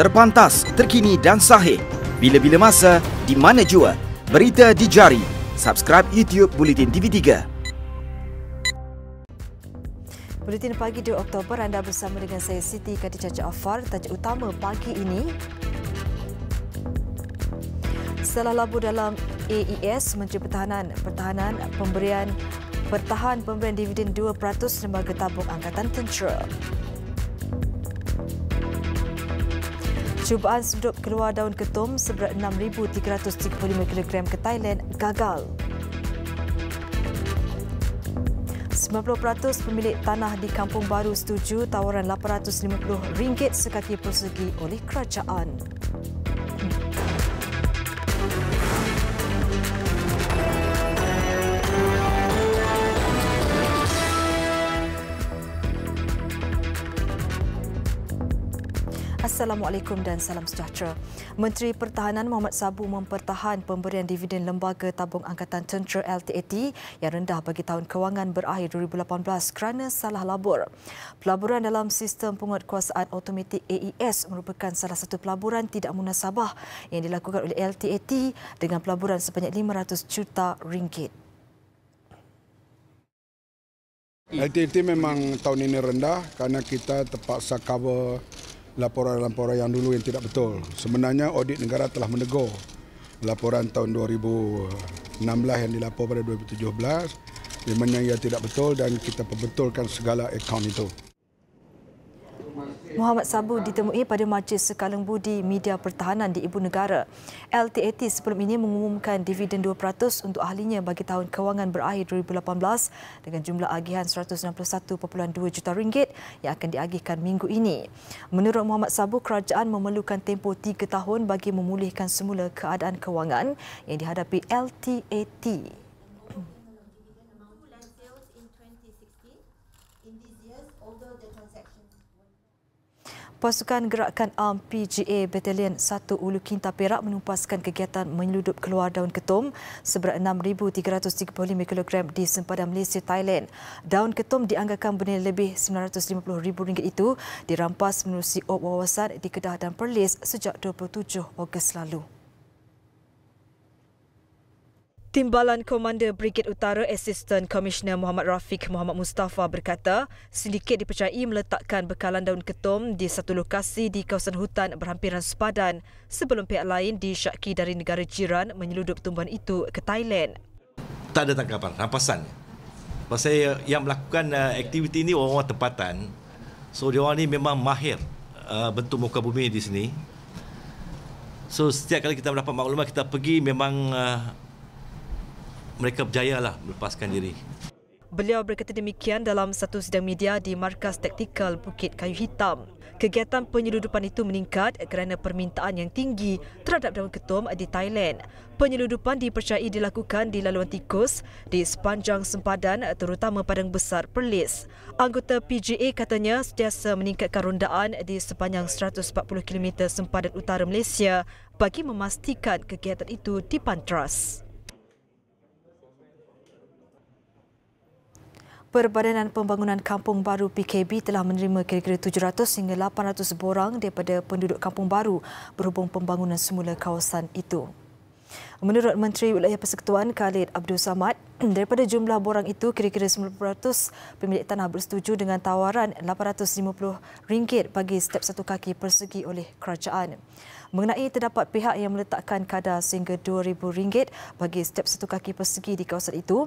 Terpantas, terkini dan sahih. Bila-bila masa, di mana jua. Berita dijari. Subscribe YouTube Bulletin TV3. Bulletin pagi 2 Oktober anda bersama dengan saya Siti Khadijah Jaafar. Tajuk utama pagi ini. Setelah labu dalam AES, Menteri Pertahanan, Pertahanan pemberian pertahan pemberian dividen 2% lembaga tabung angkatan tentera. Cubaan sedut keluar daun ketum seberat 6,335 kg ke Thailand gagal. 90% pemilik tanah di Kampung Baru setuju tawaran RM850 sekaki persegi oleh kerajaan. Assalamualaikum dan salam sejahtera. Menteri Pertahanan Mohd Sabu mempertahan pemberian dividen lembaga tabung angkatan tentera LTAT yang rendah bagi tahun kewangan berakhir 2018 kerana salah labur. Pelaburan dalam sistem penguatkuasaan automatik AES merupakan salah satu pelaburan tidak munasabah yang dilakukan oleh LTAT dengan pelaburan sebanyak 500 juta ringgit. LTAT memang tahun ini rendah kerana kita terpaksa cover laporan-laporan yang dulu yang tidak betul. Sebenarnya audit negara telah menegur laporan tahun 2016 yang dilaporkan pada 2017 di ia tidak betul dan kita perbetulkan segala akaun itu. Muhammad Sabu ditemui pada majlis sekaleng budi media pertahanan di Ibu Negara. LTAT sebelum ini mengumumkan dividen 2% untuk ahlinya bagi tahun kewangan berakhir 2018 dengan jumlah agihan 161.2 juta ringgit yang akan diagihkan minggu ini. Menurut Muhammad Sabu, kerajaan memerlukan tempoh 3 tahun bagi memulihkan semula keadaan kewangan yang dihadapi LTAT. Pasukan Gerakan Am PGA Batalion 1 Ulu Kinta Perak menumpaskan kegiatan menyeludup keluar daun ketum seberat 6,335 kg di sempadan Malaysia, Thailand. Daun ketum dianggarkan bernilai lebih RM950,000 itu dirampas menerusi op wawasan di Kedah dan Perlis sejak 27 Ogos lalu. Timbalan Komander Brigade Utara Assistant Commissioner Muhammad Rafiq Muhammad Mustafa berkata, sindiket dipercayai meletakkan bekalan daun ketum di satu lokasi di kawasan hutan berhampiran sepadan sebelum pihak lain disyaki dari negara jiran menyeludup tumbuhan itu ke Thailand. Tak ada tangkapan, rampasan. Pasal yang melakukan uh, aktiviti ini orang-orang tempatan, so dia orang ini memang mahir uh, bentuk muka bumi di sini. So setiap kali kita mendapat maklumat, kita pergi memang uh, mereka lah melepaskan diri. Beliau berkata demikian dalam satu sidang media di Markas Taktikal Bukit Kayu Hitam. Kegiatan penyeludupan itu meningkat kerana permintaan yang tinggi terhadap daun Ketum di Thailand. Penyeludupan dipercayai dilakukan di laluan tikus di sepanjang sempadan terutama padang besar Perlis. Anggota PGA katanya sentiasa meningkatkan rondaan di sepanjang 140km sempadan utara Malaysia bagi memastikan kegiatan itu dipantras. Perbadanan Pembangunan Kampung Baru PKB telah menerima kira-kira 700 hingga 800 borang daripada penduduk Kampung Baru berhubung pembangunan semula kawasan itu. Menurut Menteri Wilayah Persekutuan Khalid Abdul Samad, Hmm, daripada jumlah borang itu, kira-kira 90% pemilik tanah bersetuju dengan tawaran RM850 bagi setiap satu kaki persegi oleh kerajaan. Mengenai terdapat pihak yang meletakkan kadar sehingga RM2,000 bagi setiap satu kaki persegi di kawasan itu,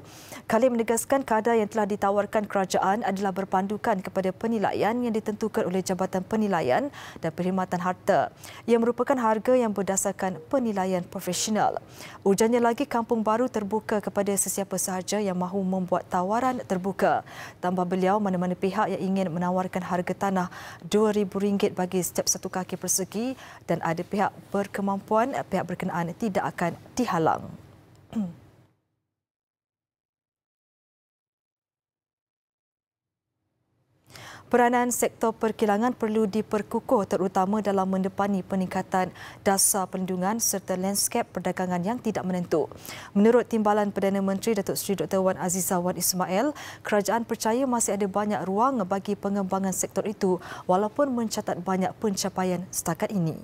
Khalid menegaskan kadar yang telah ditawarkan kerajaan adalah berpandukan kepada penilaian yang ditentukan oleh Jabatan Penilaian dan Perkhidmatan Harta yang merupakan harga yang berdasarkan penilaian profesional. Ujarnya lagi kampung baru terbuka kepada sesiapa sahaja yang mahu membuat tawaran terbuka. Tambah beliau, mana-mana pihak yang ingin menawarkan harga tanah RM2,000 bagi setiap satu kaki persegi dan ada pihak berkemampuan, pihak berkenaan tidak akan dihalang. peranan sektor perkilangan perlu diperkukuh terutama dalam mendepani peningkatan dasar perlindungan serta landscape perdagangan yang tidak menentu. Menurut Timbalan Perdana Menteri Datuk Seri Dr. Wan Azizah Wan Ismail, kerajaan percaya masih ada banyak ruang bagi pengembangan sektor itu walaupun mencatat banyak pencapaian setakat ini.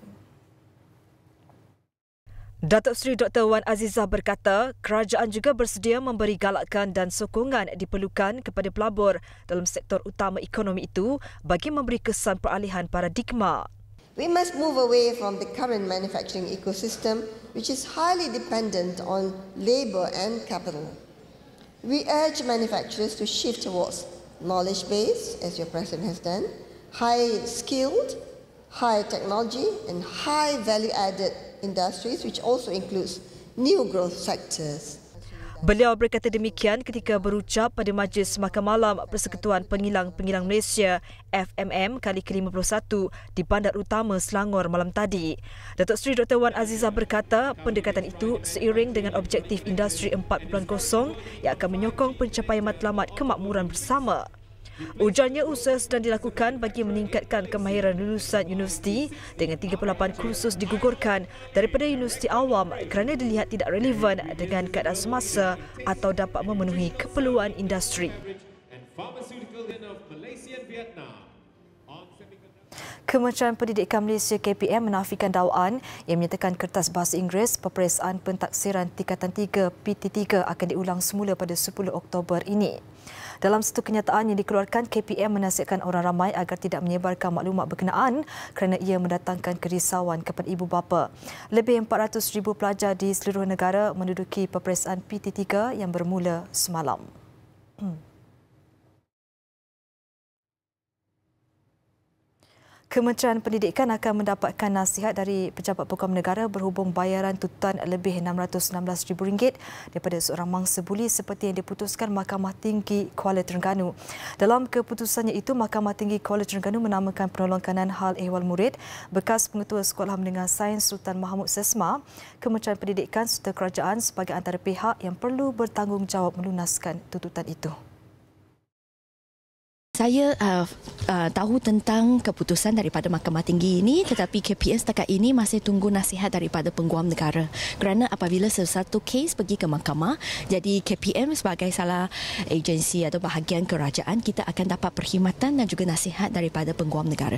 Datuk Seri Dr. Wan Azizah berkata, kerajaan juga bersedia memberi galakan dan sokongan diperlukan kepada pelabur dalam sektor utama ekonomi itu bagi memberi kesan peralihan paradigma. We must move away from the current manufacturing ecosystem which is highly dependent on labour and capital. We urge manufacturers to shift towards knowledge base as your president has done, high skilled, high technology and high value added industries which also includes new growth sectors. Beliau berkata demikian ketika berucap pada Majlis Makan Malam Persekutuan Pengilang-Pengilang Malaysia FMM kali ke-51 di Bandar Utama Selangor malam tadi. Datuk Seri Dr. Wan Aziza berkata pendekatan itu seiring dengan objektif industri 4.0 yang akan menyokong pencapaian matlamat kemakmuran bersama. Ujarnya usaha dan dilakukan bagi meningkatkan kemahiran lulusan universiti dengan 38 kursus digugurkan daripada universiti awam kerana dilihat tidak relevan dengan keadaan semasa atau dapat memenuhi keperluan industri. Kementerian Pendidikan Malaysia KPM menafikan dakwaan yang menyatakan kertas bahasa Inggeris peperiksaan pentaksiran tingkatan 3 PT3 akan diulang semula pada 10 Oktober ini. Dalam satu kenyataan yang dikeluarkan, KPM menasihatkan orang ramai agar tidak menyebarkan maklumat berkenaan kerana ia mendatangkan kerisauan kepada ibu bapa. Lebih 400,000 pelajar di seluruh negara menduduki peperiksaan PT3 yang bermula semalam. Hmm. Kementerian Pendidikan akan mendapatkan nasihat dari pejabat pegawai negara berhubung bayaran tuntutan lebih RM616,000 daripada seorang mangsa buli seperti yang diputuskan Mahkamah Tinggi Kuala Terengganu. Dalam keputusannya itu, Mahkamah Tinggi Kuala Terengganu menamakan penolong kanan hal ehwal murid bekas pengetua Sekolah Menengah Sains Sultan Mahmud Sesma, Kementerian Pendidikan Sultan Kerajaan sebagai antara pihak yang perlu bertanggungjawab melunaskan tuntutan itu saya uh, uh, tahu tentang keputusan daripada Mahkamah Tinggi ini tetapi KPN setakat ini masih tunggu nasihat daripada Penguam Negara kerana apabila sesuatu kes pergi ke Mahkamah jadi KPM sebagai salah agensi atau bahagian kerajaan kita akan dapat perkhidmatan dan juga nasihat daripada Penguam Negara.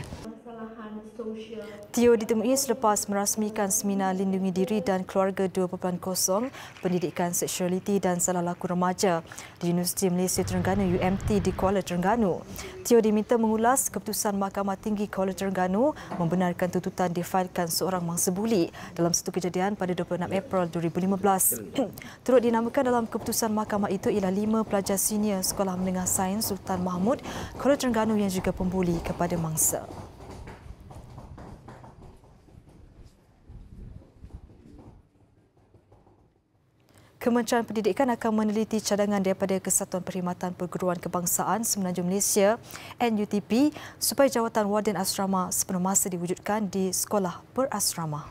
Tio ditemui selepas merasmikan seminar lindungi diri dan keluarga 2.0 pendidikan seksualiti dan salah laku remaja di Universiti Malaysia Terengganu UMT di Kuala Terengganu. Tio diminta mengulas keputusan Mahkamah Tinggi Kuala Terengganu membenarkan tuntutan difailkan seorang mangsa buli dalam satu kejadian pada 26 April 2015. Turut dinamakan dalam keputusan mahkamah itu ialah lima pelajar senior Sekolah Menengah Sains Sultan Mahmud Kuala Terengganu yang juga pembuli kepada mangsa. Kementerian Pendidikan akan meneliti cadangan daripada Kesatuan Perkhidmatan Perguruan Kebangsaan Semenanjung Malaysia NUTP supaya jawatan warden asrama sepenuh masa diwujudkan di sekolah berasrama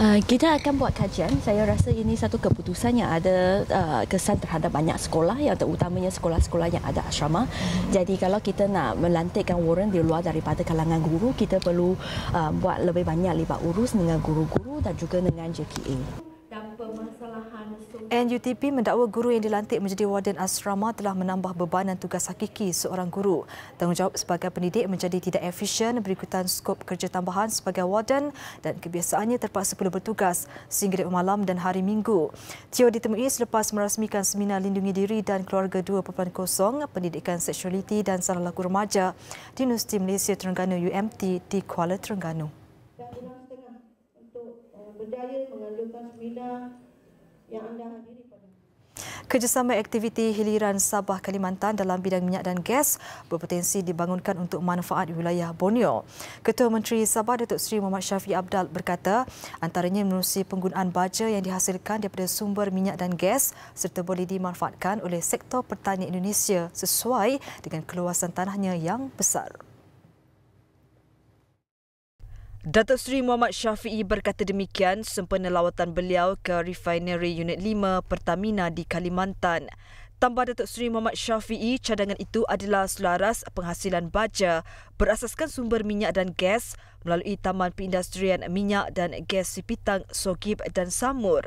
uh, kita akan buat kajian saya rasa ini satu keputusan yang ada uh, kesan terhadap banyak sekolah yang terutamanya sekolah-sekolah yang ada asrama mm-hmm. jadi kalau kita nak melantikkan warren di luar daripada kalangan guru kita perlu uh, buat lebih banyak libat urus dengan guru-guru dan juga dengan JKA NUTP mendakwa guru yang dilantik menjadi warden asrama telah menambah bebanan tugas hakiki seorang guru. Tanggungjawab sebagai pendidik menjadi tidak efisien berikutan skop kerja tambahan sebagai warden dan kebiasaannya terpaksa perlu bertugas sehingga di malam dan hari minggu. Tio ditemui selepas merasmikan seminar lindungi diri dan keluarga 2.0 pendidikan seksualiti dan salah laku remaja di Universiti Malaysia Terengganu UMT di Kuala Terengganu berdaya mengadakan seminar yang anda hadiri pada Kerjasama aktiviti hiliran Sabah Kalimantan dalam bidang minyak dan gas berpotensi dibangunkan untuk manfaat wilayah Borneo. Ketua Menteri Sabah Datuk Seri Muhammad Syafi Abdal berkata antaranya menerusi penggunaan baja yang dihasilkan daripada sumber minyak dan gas serta boleh dimanfaatkan oleh sektor pertanian Indonesia sesuai dengan keluasan tanahnya yang besar. Datuk Seri Muhammad Syafiee berkata demikian sempena lawatan beliau ke Refinery Unit 5 Pertamina di Kalimantan. Tambah Datuk Seri Muhammad Syafiee, cadangan itu adalah selaras penghasilan baja berasaskan sumber minyak dan gas melalui Taman Perindustrian Minyak dan Gas Sipitang, Sogip dan Samur.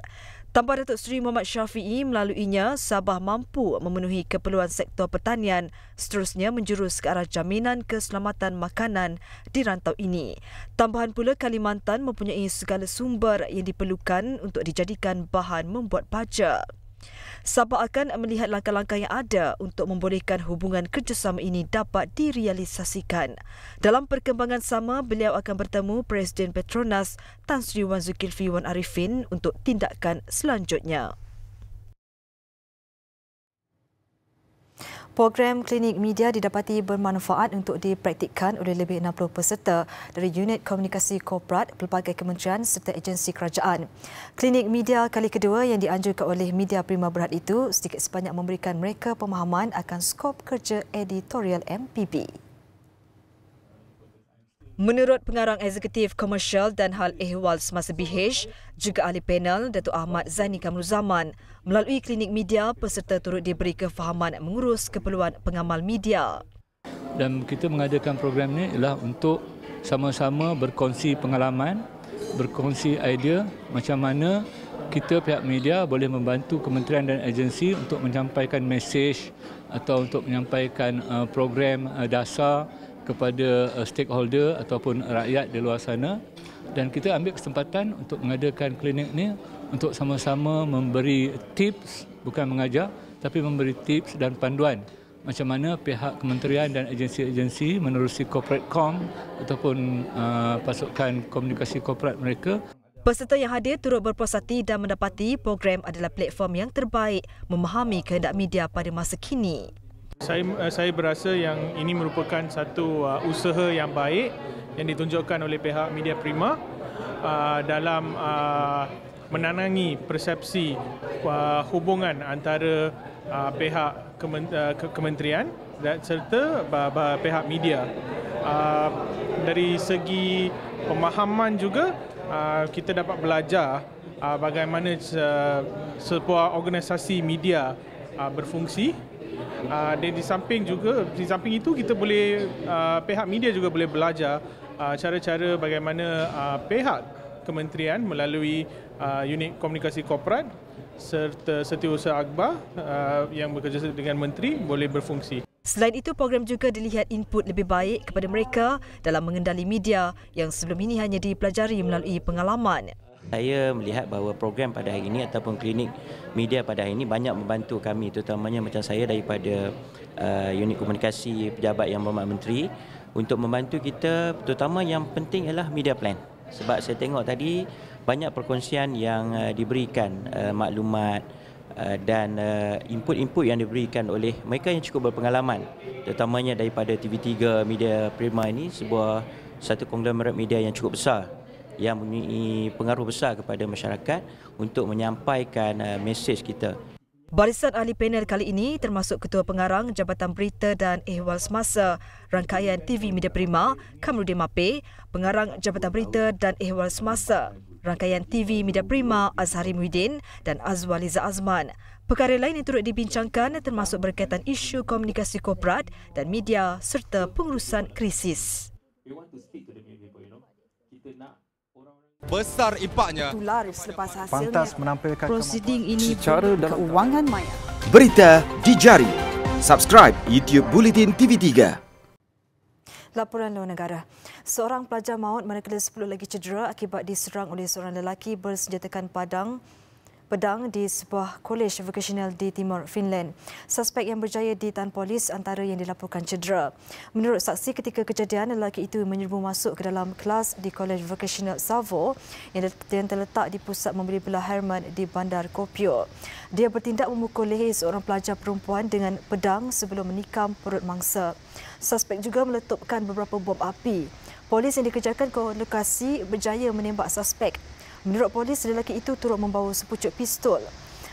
Tanpa Datuk Seri Muhammad Syafiee melaluinya, Sabah mampu memenuhi keperluan sektor pertanian seterusnya menjurus ke arah jaminan keselamatan makanan di rantau ini. Tambahan pula Kalimantan mempunyai segala sumber yang diperlukan untuk dijadikan bahan membuat baja. Sabah akan melihat langkah-langkah yang ada untuk membolehkan hubungan kerjasama ini dapat direalisasikan. Dalam perkembangan sama, beliau akan bertemu Presiden Petronas Tan Sri Wan Zulkifli Wan Arifin untuk tindakan selanjutnya. Program klinik media didapati bermanfaat untuk dipraktikkan oleh lebih 60 peserta dari unit komunikasi korporat pelbagai kementerian serta agensi kerajaan. Klinik media kali kedua yang dianjurkan oleh Media Prima Berhad itu sedikit sebanyak memberikan mereka pemahaman akan skop kerja editorial MPB. Menurut pengarang eksekutif komersial dan hal ehwal semasa BH, juga ahli panel Dato' Ahmad Zaini Kamruzaman, melalui klinik media, peserta turut diberi kefahaman mengurus keperluan pengamal media. Dan kita mengadakan program ini ialah untuk sama-sama berkongsi pengalaman, berkongsi idea macam mana kita pihak media boleh membantu kementerian dan agensi untuk menyampaikan mesej atau untuk menyampaikan uh, program uh, dasar kepada eh, stakeholder ataupun rakyat di luar sana dan kita ambil kesempatan untuk mengadakan klinik ni untuk sama-sama memberi tips bukan mengajar tapi memberi tips dan panduan macam mana pihak kementerian dan agensi-agensi menerusi corporate com ataupun uh, pasukan komunikasi korporat mereka Peserta yang hadir turut berpuas hati dan mendapati program adalah platform yang terbaik memahami kehendak media pada masa kini. Saya eh, saya berasa yang ini merupakan satu eh, usaha yang baik yang ditunjukkan oleh pihak media prima eh, dalam menanangi persepsi hubungan antara uh, pihak kementerian dan serta uh, uh, pihak media dari segi pemahaman juga kita dapat belajar bagaimana sebuah organisasi media berfungsi Ah, dan di samping juga di samping itu kita boleh uh, pihak media juga boleh belajar ah, cara-cara bagaimana uh, pihak kementerian melalui unit komunikasi korporat serta setiausaha akhbar yang bekerja dengan menteri boleh berfungsi. Selain itu, program juga dilihat input lebih baik kepada mereka dalam mengendali media yang sebelum ini hanya dipelajari melalui pengalaman. Saya melihat bahawa program pada hari ini ataupun klinik media pada hari ini banyak membantu kami terutamanya macam saya daripada uh, unit komunikasi pejabat yang berhormat menteri untuk membantu kita terutama yang penting ialah media plan sebab saya tengok tadi banyak perkongsian yang uh, diberikan uh, maklumat uh, dan uh, input-input yang diberikan oleh mereka yang cukup berpengalaman terutamanya daripada TV3 Media Prima ini sebuah satu konglomerat media yang cukup besar yang mempunyai pengaruh besar kepada masyarakat untuk menyampaikan uh, mesej kita. Barisan ahli panel kali ini termasuk Ketua Pengarang Jabatan Berita dan Ehwal Semasa, Rangkaian TV Media Prima, Kamrudin Mape, Pengarang Jabatan Berita dan Ehwal Semasa, Rangkaian TV Media Prima Azhari Muhyiddin dan Azwaliza Azman. Perkara lain yang turut dibincangkan termasuk berkaitan isu komunikasi korporat dan media serta pengurusan krisis besar impaknya. Pantas menampilkan proceeding ini secara dan wangan maya. Berita di jari. Subscribe YouTube Bulletin TV3. Laporan Luar Negara. Seorang pelajar maut manakala 10 lagi cedera akibat diserang oleh seorang lelaki bersenjatakan padang pedang di sebuah kolej vokasional di timur Finland. Suspek yang berjaya ditahan polis antara yang dilaporkan cedera. Menurut saksi ketika kejadian, lelaki itu menyerbu masuk ke dalam kelas di kolej vokasional Savo yang terletak di pusat membeli belah Herman di bandar Kopio. Dia bertindak memukul leher seorang pelajar perempuan dengan pedang sebelum menikam perut mangsa. Suspek juga meletupkan beberapa bom api. Polis yang dikejarkan ke lokasi berjaya menembak suspek Menurut polis, lelaki itu turut membawa sepucuk pistol.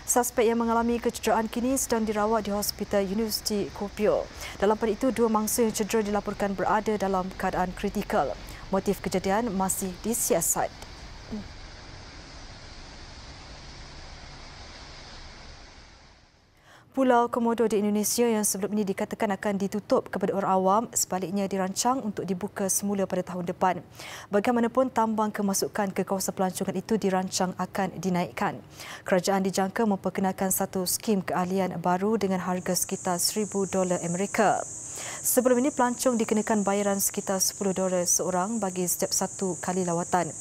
Suspek yang mengalami kecederaan kini sedang dirawat di Hospital Universiti Kopio. Dalam pada itu, dua mangsa yang cedera dilaporkan berada dalam keadaan kritikal. Motif kejadian masih disiasat. Pulau Komodo di Indonesia yang sebelum ini dikatakan akan ditutup kepada orang awam sebaliknya dirancang untuk dibuka semula pada tahun depan. Bagaimanapun tambang kemasukan ke kawasan pelancongan itu dirancang akan dinaikkan. Kerajaan dijangka memperkenalkan satu skim kealian baru dengan harga sekitar 1000 dolar Amerika. Sebelum ini pelancong dikenakan bayaran sekitar 10 dolar seorang bagi setiap satu kali lawatan.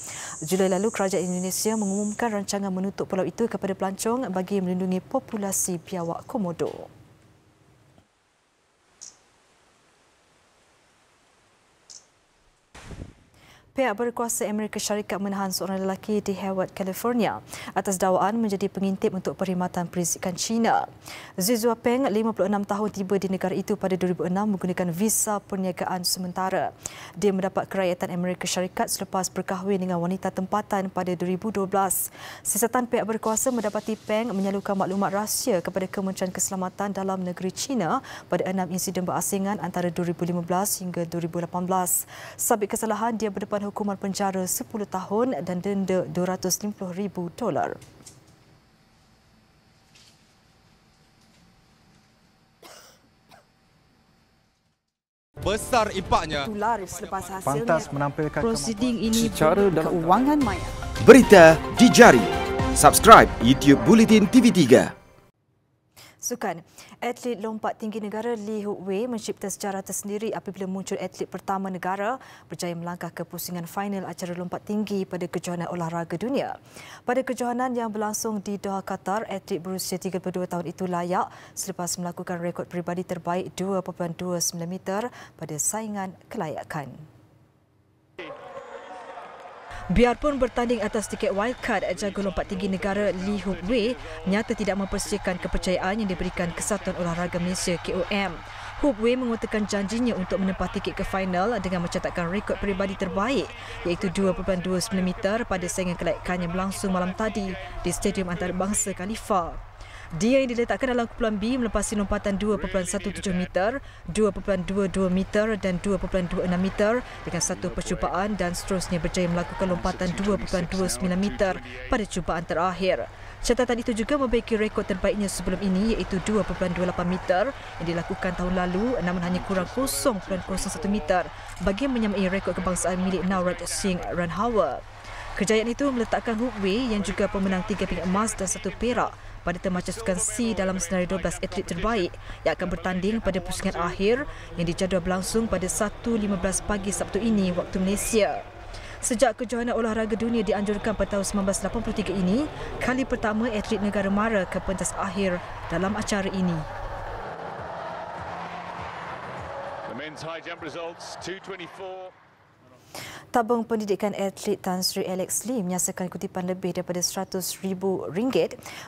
Julai lalu kerajaan Indonesia mengumumkan rancangan menutup pulau itu kepada pelancong bagi melindungi populasi biawak komodo. Pihak berkuasa Amerika Syarikat menahan seorang lelaki di Hayward, California atas dakwaan menjadi pengintip untuk perkhidmatan perizikan China. Zhu Peng, 56 tahun tiba di negara itu pada 2006 menggunakan visa perniagaan sementara. Dia mendapat kerakyatan Amerika Syarikat selepas berkahwin dengan wanita tempatan pada 2012. Siasatan pihak berkuasa mendapati Peng menyalurkan maklumat rahsia kepada Kementerian Keselamatan dalam negeri China pada enam insiden berasingan antara 2015 hingga 2018. Sabit kesalahan dia berdepan hukuman penjara 10 tahun dan denda 250,000 dolar. Besar impaknya. Tular selepas hasilnya. Pantas menampilkan proceeding ini secara dan kewangan maya. Berita di jari. Subscribe YouTube Bulletin TV3. Sukan atlet lompat tinggi negara Li Hu Wei mencipta sejarah tersendiri apabila muncul atlet pertama negara berjaya melangkah ke pusingan final acara lompat tinggi pada kejohanan olahraga dunia. Pada kejohanan yang berlangsung di Doha, Qatar, atlet berusia 32 tahun itu layak selepas melakukan rekod peribadi terbaik 2.29 meter pada saingan kelayakan. Biarpun bertanding atas tiket wildcard jago lompat tinggi negara Lee Hook Wei, nyata tidak mempersiakan kepercayaan yang diberikan Kesatuan Olahraga Malaysia KOM. Hook Wei mengutakan janjinya untuk menempati tiket ke final dengan mencatatkan rekod peribadi terbaik iaitu 2.29 meter pada saingan kelaikan yang berlangsung malam tadi di Stadium Antarabangsa Khalifah. Dia yang diletakkan dalam kumpulan B melepasi lompatan 2.17 meter, 2.22 meter dan 2.26 meter dengan satu percubaan dan seterusnya berjaya melakukan lompatan 2.29 meter pada cubaan terakhir. Catatan itu juga membaiki rekod terbaiknya sebelum ini iaitu 2.28 meter yang dilakukan tahun lalu namun hanya kurang 0.01 meter bagi menyamai rekod kebangsaan milik Naurat Singh Ranhawa. Kejayaan itu meletakkan Hukwe yang juga pemenang tiga pingat emas dan satu perak pada temaca sukan C dalam senarai 12 atlet terbaik yang akan bertanding pada pusingan akhir yang dijadual berlangsung pada 1.15 pagi Sabtu ini waktu Malaysia. Sejak kejohanan olahraga dunia dianjurkan pada tahun 1983 ini, kali pertama atlet negara mara ke pentas akhir dalam acara ini. The men's high jump results, 224. Tabung pendidikan atlet Tan Sri Alex Lee menyasakan kutipan lebih daripada RM100,000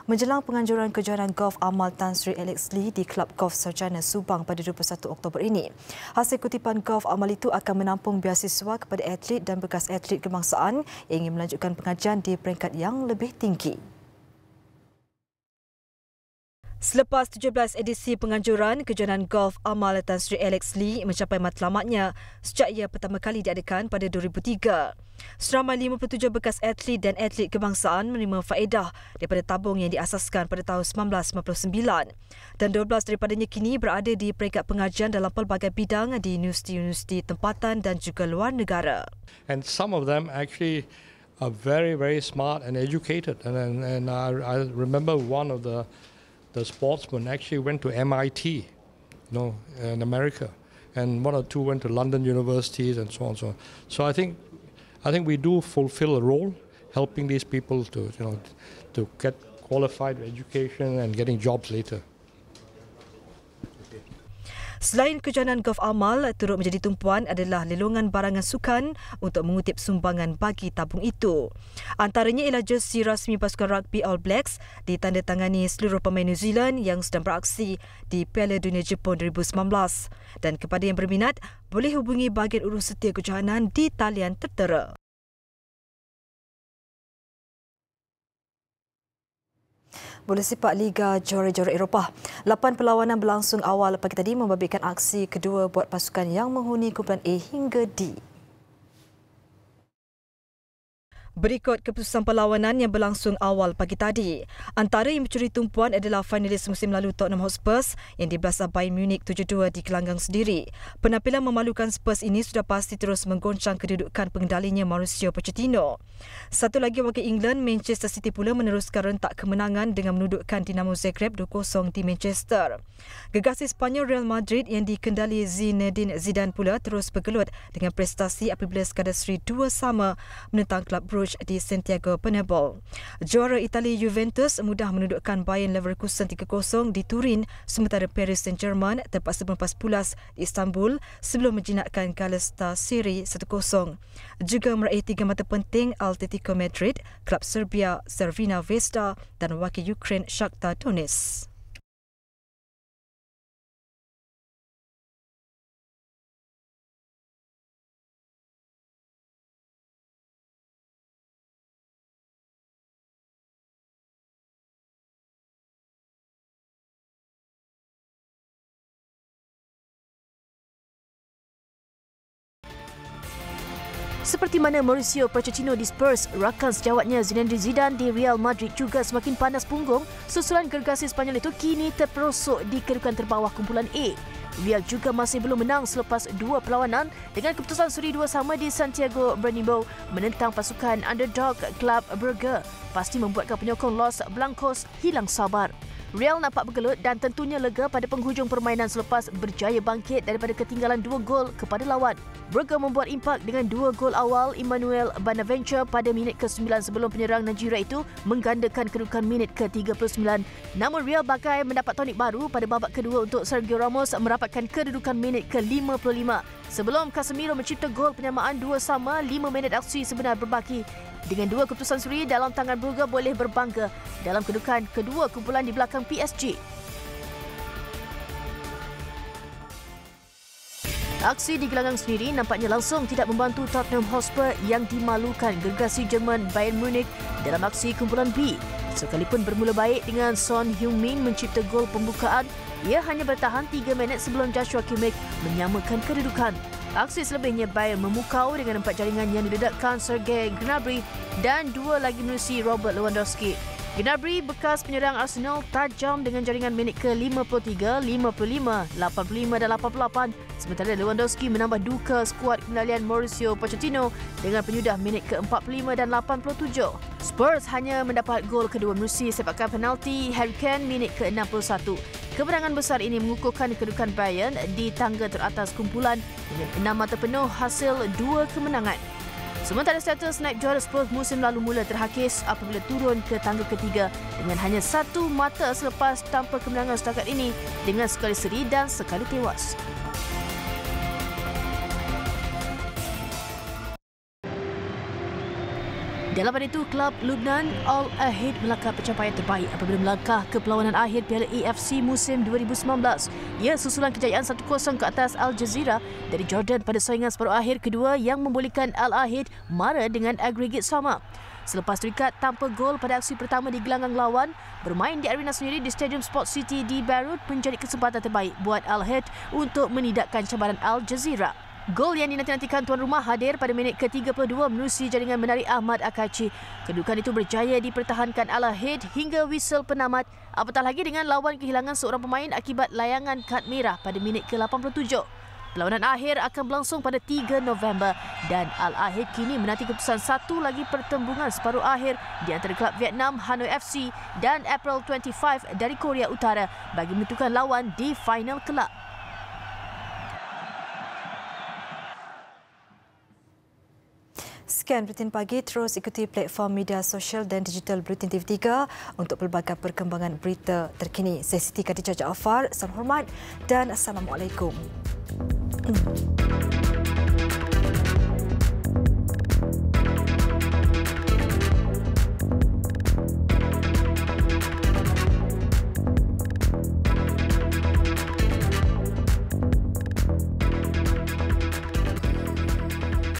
menjelang penganjuran kejohanan golf amal Tan Sri Alex Lee di Kelab Golf Sarjana Subang pada 21 Oktober ini. Hasil kutipan golf amal itu akan menampung biasiswa kepada atlet dan bekas atlet kebangsaan yang ingin melanjutkan pengajian di peringkat yang lebih tinggi. Selepas 17 edisi penganjuran, kejohanan golf amal Tan Sri Alex Lee mencapai matlamatnya sejak ia pertama kali diadakan pada 2003. Seramai 57 bekas atlet dan atlet kebangsaan menerima faedah daripada tabung yang diasaskan pada tahun 1999. Dan 12 daripadanya kini berada di peringkat pengajian dalam pelbagai bidang di universiti-universiti tempatan dan juga luar negara. And some of them actually are very, very smart and educated. And, and, and I, I remember one of the the sportsmen actually went to MIT, you know, in America, and one or two went to London universities and so on and so on. So I think, I think we do fulfill a role helping these people to, you know, to get qualified education and getting jobs later. Selain kejohanan golf amal, turut menjadi tumpuan adalah lelongan barangan sukan untuk mengutip sumbangan bagi tabung itu. Antaranya ialah jersey rasmi pasukan rugby All Blacks ditandatangani seluruh pemain New Zealand yang sedang beraksi di Piala Dunia Jepun 2019. Dan kepada yang berminat, boleh hubungi bahagian urus setia kejohanan di talian tertera. bola sepak Liga Juara-Juara Eropah. Lapan perlawanan berlangsung awal pagi tadi membabitkan aksi kedua buat pasukan yang menghuni kumpulan A hingga D. Berikut keputusan perlawanan yang berlangsung awal pagi tadi. Antara yang mencuri tumpuan adalah finalis musim lalu Tottenham Hotspur yang dibelasah Bayern Munich 7-2 di kelanggang sendiri. Penampilan memalukan Spurs ini sudah pasti terus menggoncang kedudukan pengendalinya Mauricio Pochettino. Satu lagi wakil England, Manchester City pula meneruskan rentak kemenangan dengan menudukkan Dinamo Zagreb 2-0 di Manchester. Gegasi Spanyol Real Madrid yang dikendali Zinedine Zidane pula terus bergelut dengan prestasi apabila sekadar seri dua sama menentang klub Bruce coach di Santiago Penebol. Juara Itali Juventus mudah menundukkan Bayern Leverkusen 3-0 di Turin sementara Paris Saint-Germain terpaksa berpas pulas di Istanbul sebelum menjinakkan Galatasaray Siri 1-0. Juga meraih tiga mata penting Atletico Madrid, Klub Serbia Servina Vesta dan wakil Ukraine Shakhtar Donetsk. Seperti mana Mauricio Pochettino di Spurs, rakan sejawatnya Zinedine Zidane di Real Madrid juga semakin panas punggung, susulan gergasi Spanyol itu kini terperosok di kedudukan terbawah kumpulan A. Real juga masih belum menang selepas dua perlawanan dengan keputusan suri dua sama di Santiago Bernabeu menentang pasukan underdog Club Brugge pasti membuatkan penyokong Los Blancos hilang sabar. Real nampak bergelut dan tentunya lega pada penghujung permainan selepas berjaya bangkit daripada ketinggalan dua gol kepada lawan. Berger membuat impak dengan dua gol awal Emmanuel Bonaventure pada minit ke-9 sebelum penyerang Najira itu menggandakan kedudukan minit ke-39. Namun Real bakal mendapat tonik baru pada babak kedua untuk Sergio Ramos merapatkan kedudukan minit ke-55. Sebelum Casemiro mencipta gol penyamaan dua sama lima minit aksi sebenar berbaki. Dengan dua keputusan suri dalam tangan Burga boleh berbangga dalam kedudukan kedua kumpulan di belakang PSG. Aksi di gelanggang sendiri nampaknya langsung tidak membantu Tottenham Hotspur yang dimalukan gergasi Jerman Bayern Munich dalam aksi kumpulan B. Sekalipun bermula baik dengan Son Heung-min mencipta gol pembukaan, ia hanya bertahan tiga minit sebelum Joshua Kimmich menyamakan kedudukan. Aksi selebihnya Bayern memukau dengan empat jaringan yang didedakkan Sergei Gnabry dan dua lagi menerusi Robert Lewandowski. Gnabry bekas penyerang Arsenal tajam dengan jaringan minit ke-53, 55, 85 dan 88 sementara Lewandowski menambah duka skuad kendalian Mauricio Pochettino dengan penyudah minit ke-45 dan 87. Spurs hanya mendapat gol kedua melalui sepakan penalti Harry Kane minit ke-61. Kemenangan besar ini mengukuhkan kedudukan Bayern di tangga teratas kumpulan dengan enam mata penuh hasil dua kemenangan. Sementara status naib juara Spurs musim lalu mula terhakis apabila turun ke tangga ketiga dengan hanya satu mata selepas tanpa kemenangan setakat ini dengan sekali seri dan sekali tewas. Dalam pada itu, klub Lubnan All Ahead melakar pencapaian terbaik apabila melangkah ke perlawanan akhir Piala AFC musim 2019. Ia susulan kejayaan 1-0 ke atas Al Jazeera dari Jordan pada saingan separuh akhir kedua yang membolehkan Al Ahid mara dengan agregat sama. Selepas terikat tanpa gol pada aksi pertama di gelanggang lawan, bermain di arena sendiri di Stadium Sport City di Beirut menjadi kesempatan terbaik buat Al-Had untuk menidakkan cabaran Al Jazeera. Gol yang dinantikan tuan rumah hadir pada minit ke-32 menerusi jaringan menari Ahmad Akachi. Kedudukan itu berjaya dipertahankan ala Head hingga whistle penamat. Apatah lagi dengan lawan kehilangan seorang pemain akibat layangan kad merah pada minit ke-87. Perlawanan akhir akan berlangsung pada 3 November dan Al Ahed kini menanti keputusan satu lagi pertembungan separuh akhir di antara kelab Vietnam Hanoi FC dan April 25 dari Korea Utara bagi menentukan lawan di final kelab. Sekian Bulletin Pagi, terus ikuti platform media sosial dan digital Bulletin TV3 untuk pelbagai perkembangan berita terkini. Saya Siti Khadijah Jaafar, salam hormat dan Assalamualaikum.